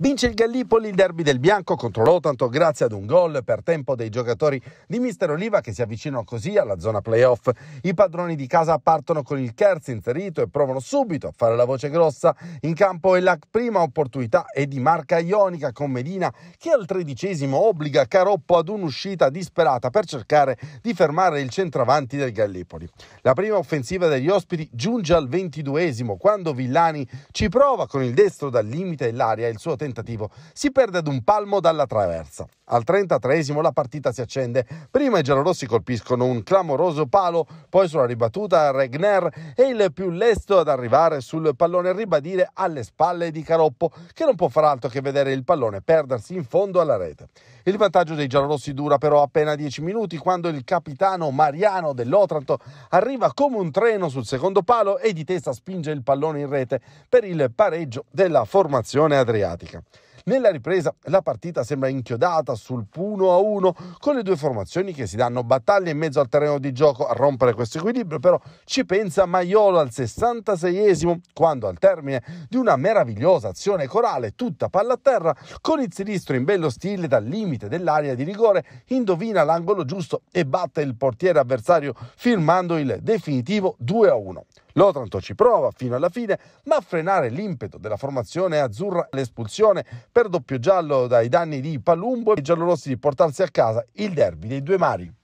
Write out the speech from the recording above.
Vince il Gallipoli il derby del bianco contro l'Otanto grazie ad un gol per tempo dei giocatori di Mister Oliva che si avvicinano così alla zona playoff. I padroni di casa partono con il Kerz inserito e provano subito a fare la voce grossa. In campo è la prima opportunità e di marca ionica con Medina che al tredicesimo obbliga Caroppo ad un'uscita disperata per cercare di fermare il centravanti del Gallipoli. La prima offensiva degli ospiti giunge al ventiduesimo quando Villani ci prova con il destro dal limite e il suo tentativo tentativo. Si perde ad un palmo dalla traversa. Al 33 la partita si accende. Prima i giallorossi colpiscono un clamoroso palo, poi sulla ribattuta Regner è il più lesto ad arrivare sul pallone e ribadire alle spalle di Caroppo, che non può far altro che vedere il pallone perdersi in fondo alla rete. Il vantaggio dei giallorossi dura però appena 10 minuti quando il capitano Mariano dell'Otranto arriva come un treno sul secondo palo e di testa spinge il pallone in rete per il pareggio della formazione adriatica. Benfica. Nella ripresa la partita sembra inchiodata sul 1-1 a con le due formazioni che si danno battaglia in mezzo al terreno di gioco. A rompere questo equilibrio però ci pensa Maiolo al 66esimo quando al termine di una meravigliosa azione corale tutta palla a terra con il sinistro in bello stile dal limite dell'area di rigore indovina l'angolo giusto e batte il portiere avversario firmando il definitivo 2-1. a L'Otranto ci prova fino alla fine, ma a frenare l'impeto della formazione azzurra l'espulsione per doppio giallo dai danni di Palumbo e i giallorossi di portarsi a casa il derby dei due mari.